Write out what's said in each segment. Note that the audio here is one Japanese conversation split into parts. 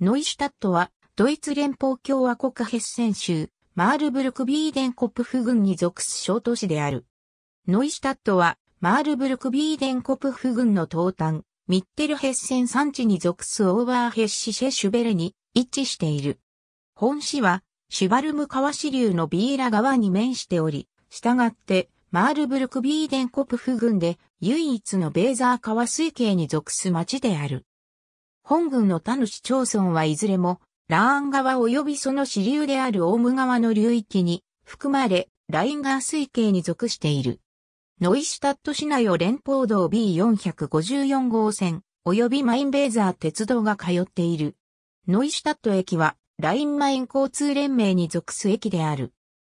ノイシュタットは、ドイツ連邦共和国ヘッセン州、マールブルクビーデンコップフ郡に属す小都市である。ノイシュタットは、マールブルクビーデンコップフ郡の東端、ミッテルヘッセン山地に属すオーバーヘッシシェシュベルに位置している。本市は、シュバルム川支流のビーラ川に面しており、したがって、マールブルクビーデンコプフ郡で唯一のベーザー川水系に属す町である。本郡の他の市町村はいずれも、ラーン川及びその支流であるオウム川の流域に含まれ、ライン川水系に属している。ノイシュタット市内を連邦道 B454 号線、及びマインベーザー鉄道が通っている。ノイシュタット駅は、ラインマイン交通連盟に属す駅である。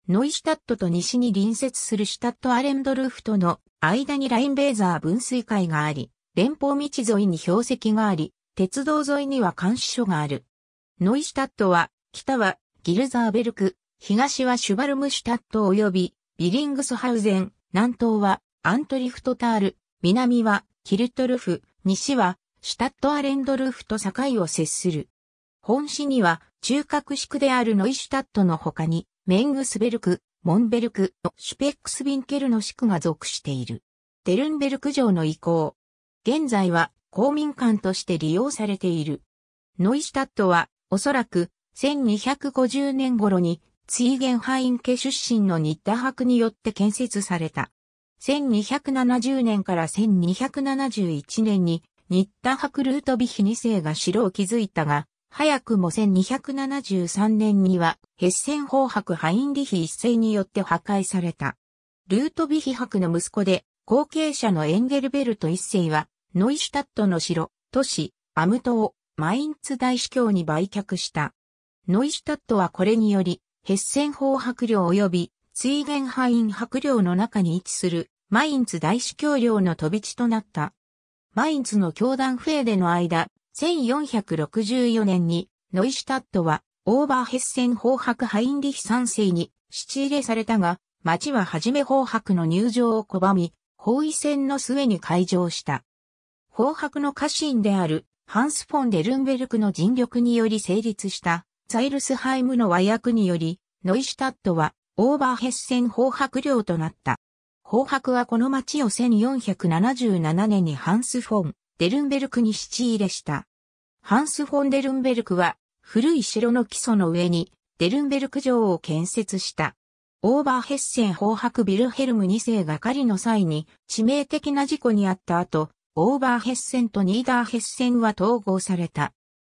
ノイシュタットと西に隣接するシュタットアレンドルーフとの間にラインベーザー分水会があり、連邦道沿いに標石があり、鉄道沿いには監視所がある。ノイシュタットは、北はギルザーベルク、東はシュバルムシュタット及びビリングスハウゼン、南東はアントリフトタール、南はキルトルフ、西はシュタットアレンドルフと境を接する。本市には中核地区であるノイシュタットの他に、メングスベルク、モンベルク、シュペックスビンケルの市区が属している。デルンベルク城の移行。現在は公民館として利用されている。ノイシュタットは、おそらく、1250年頃に、ツイーゲンハイン家出身のニッタ博によって建設された。1270年から1271年に、ニッタ博ルートビヒ2世が城を築いたが、早くも1273年には、ヘッセン法博ハインリヒ一世によって破壊された。ルートビヒ博の息子で、後継者のエンゲルベルト一世は、ノイシュタットの城、都市、アムトをマインツ大司教に売却した。ノイシュタットはこれにより、ヘッセン法白領及びツイゲンハイン白領の中に位置するマインツ大司教領の飛び地となった。マインツの教団フェーデの間、1464年にノイシュタットはオーバーヘッセン法白ハインリヒ三世に七入れされたが、町は初め法白の入場を拒み、包囲戦の末に開場した。方白の家臣であるハンス・フォン・デルンベルクの尽力により成立したザイルスハイムの和訳により、ノイシュタットはオーバーヘッセン方白領となった。方白はこの町を1477年にハンス・フォン・デルンベルクに七入れした。ハンス・フォン・デルンベルクは古い城の基礎の上にデルンベルク城を建設した。オーバーヘッセン方白ビルヘルム2世が狩りの際に致命的な事故にあった後、オーバーヘッセンとニーダーヘッセンは統合された。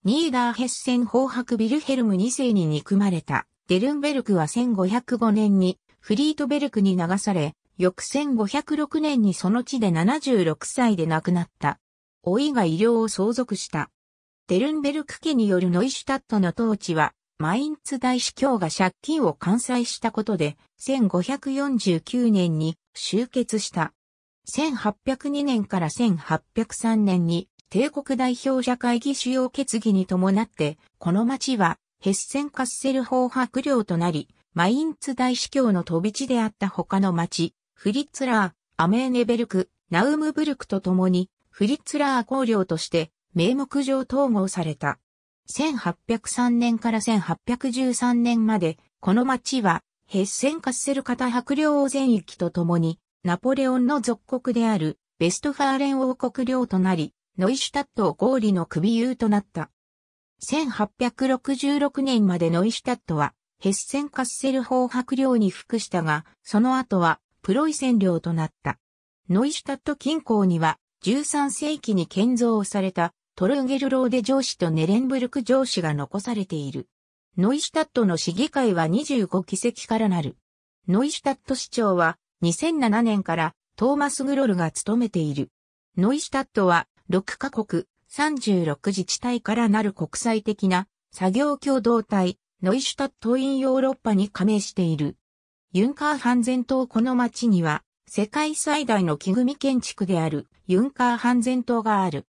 ニーダーヘッセン法白ビルヘルム2世に憎まれた。デルンベルクは1505年にフリートベルクに流され、翌1506年にその地で76歳で亡くなった。老いが医療を相続した。デルンベルク家によるノイシュタットの統治は、マインツ大司教が借金を完済したことで、1549年に終結した。1802年から1803年に帝国代表者会議主要決議に伴って、この町はヘッセンカッセル法白領となり、マインツ大司教の飛び地であった他の町、フリッツラー、アメーネベルク、ナウムブルクと共に、フリッツラー公領として名目上統合された。1803年から1813年まで、この町は、ヘッセンカッセル型白領全域と共に、ナポレオンの属国であるベストファーレン王国領となり、ノイシュタットをゴーリの首優となった。1866年までノイシュタットは、ヘッセンカッセル法白領に服したが、その後は、プロイセン領となった。ノイシュタット近郊には、13世紀に建造された、トルーゲルローデ城市とネレンブルク城市が残されている。ノイシュタットの市議会は25議席からなる。ノイシュタット市長は、2007年からトーマス・グロルが務めている。ノイシュタットは6カ国36自治体からなる国際的な作業共同体ノイシュタット・イン・ヨーロッパに加盟している。ユンカーハンゼン島この町には世界最大の木組建築であるユンカーハンゼン島がある。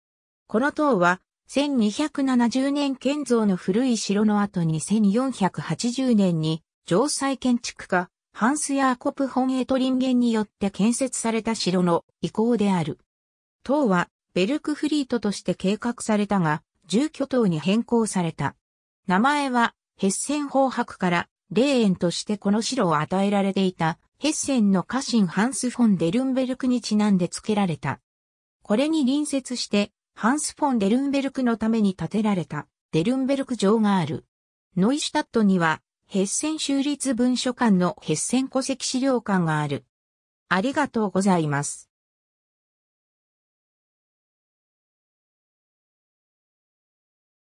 この塔は1270年建造の古い城の後に1480年に城塞建築家ハンス・ヤーコプ・ホン・エトリンゲンによって建設された城の遺構である。塔はベルクフリートとして計画されたが、住居塔に変更された。名前はヘッセンハクから霊園としてこの城を与えられていたヘッセンの家臣ハンス・フォン・デルンベルクにちなんで付けられた。これに隣接してハンス・フォン・デルンベルクのために建てられたデルンベルク城がある。ノイシュタットにはヘッセン州立文書館のヘッセン戸籍資料館がある。ありがとうございます。